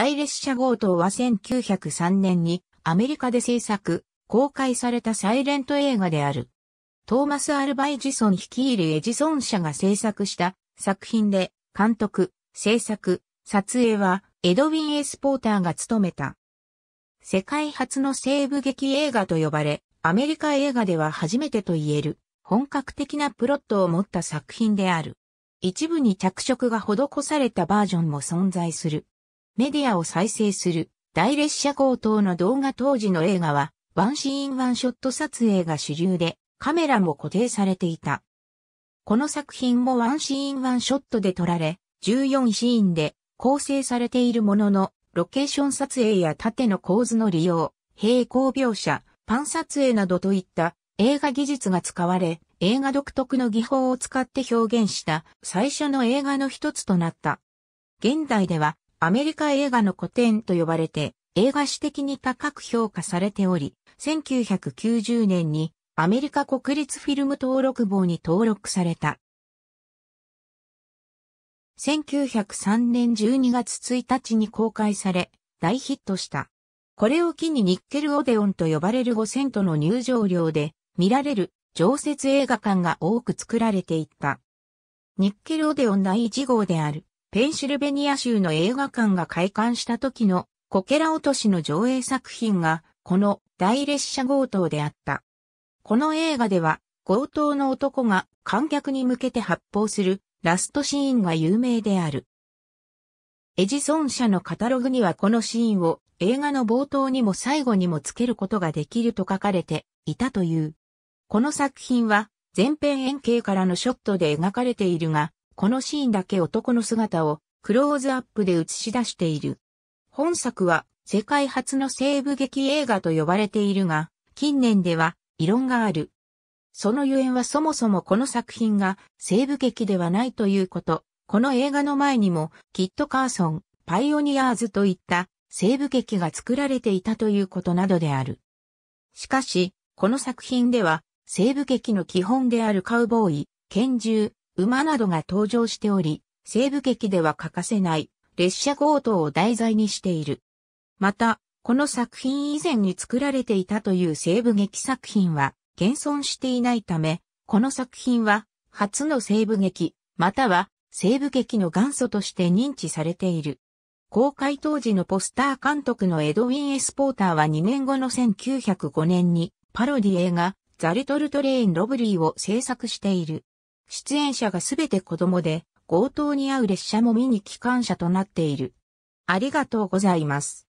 大列車強盗は1903年にアメリカで制作、公開されたサイレント映画である。トーマス・アルバイ・ジソン率いるエジソン社が制作した作品で、監督、制作、撮影はエドウィン・エスポーターが務めた。世界初の西部劇映画と呼ばれ、アメリカ映画では初めてと言える本格的なプロットを持った作品である。一部に着色が施されたバージョンも存在する。メディアを再生する、大列車高等の動画当時の映画は、ワンシーンワンショット撮影が主流で、カメラも固定されていた。この作品もワンシーンワンショットで撮られ、14シーンで構成されているものの、ロケーション撮影や縦の構図の利用、平行描写、パン撮影などといった映画技術が使われ、映画独特の技法を使って表現した最初の映画の一つとなった。現代ではアメリカ映画の古典と呼ばれて映画史的に高く評価されており、1990年にアメリカ国立フィルム登録簿に登録された。1903年12月1日に公開され、大ヒットした。これを機にニッケルオデオンと呼ばれる5セントの入場料で見られる常設映画館が多く作られていった。ニッケルオデオン第1号であるペンシルベニア州の映画館が開館した時のコケラ落としの上映作品が、この大列車強盗であった。この映画では、強盗の男が観客に向けて発砲するラストシーンが有名である。エジソン社のカタログにはこのシーンを映画の冒頭にも最後にもつけることができると書かれていたという。この作品は前編円形からのショットで描かれているが、このシーンだけ男の姿をクローズアップで映し出している。本作は世界初の西部劇映画と呼ばれているが、近年では異論がある。そのゆえんはそもそもこの作品が西部劇ではないということ。この映画の前にも、キット・カーソン、パイオニアーズといった西部劇が作られていたということなどである。しかし、この作品では、西部劇の基本であるカウボーイ、拳銃、馬などが登場しており、西部劇では欠かせない列車強盗を題材にしている。また、この作品以前に作られていたという西部劇作品は現存していないため、この作品は初の西部劇、または西部劇の元祖として認知されている。公開当時のポスター監督のエドウィン・エスポーターは2年後の1905年にパロディ映画ザ・リトル・トレイン・ロブリーを制作している。出演者がすべて子供で、強盗に遭う列車も見に機関車となっている。ありがとうございます。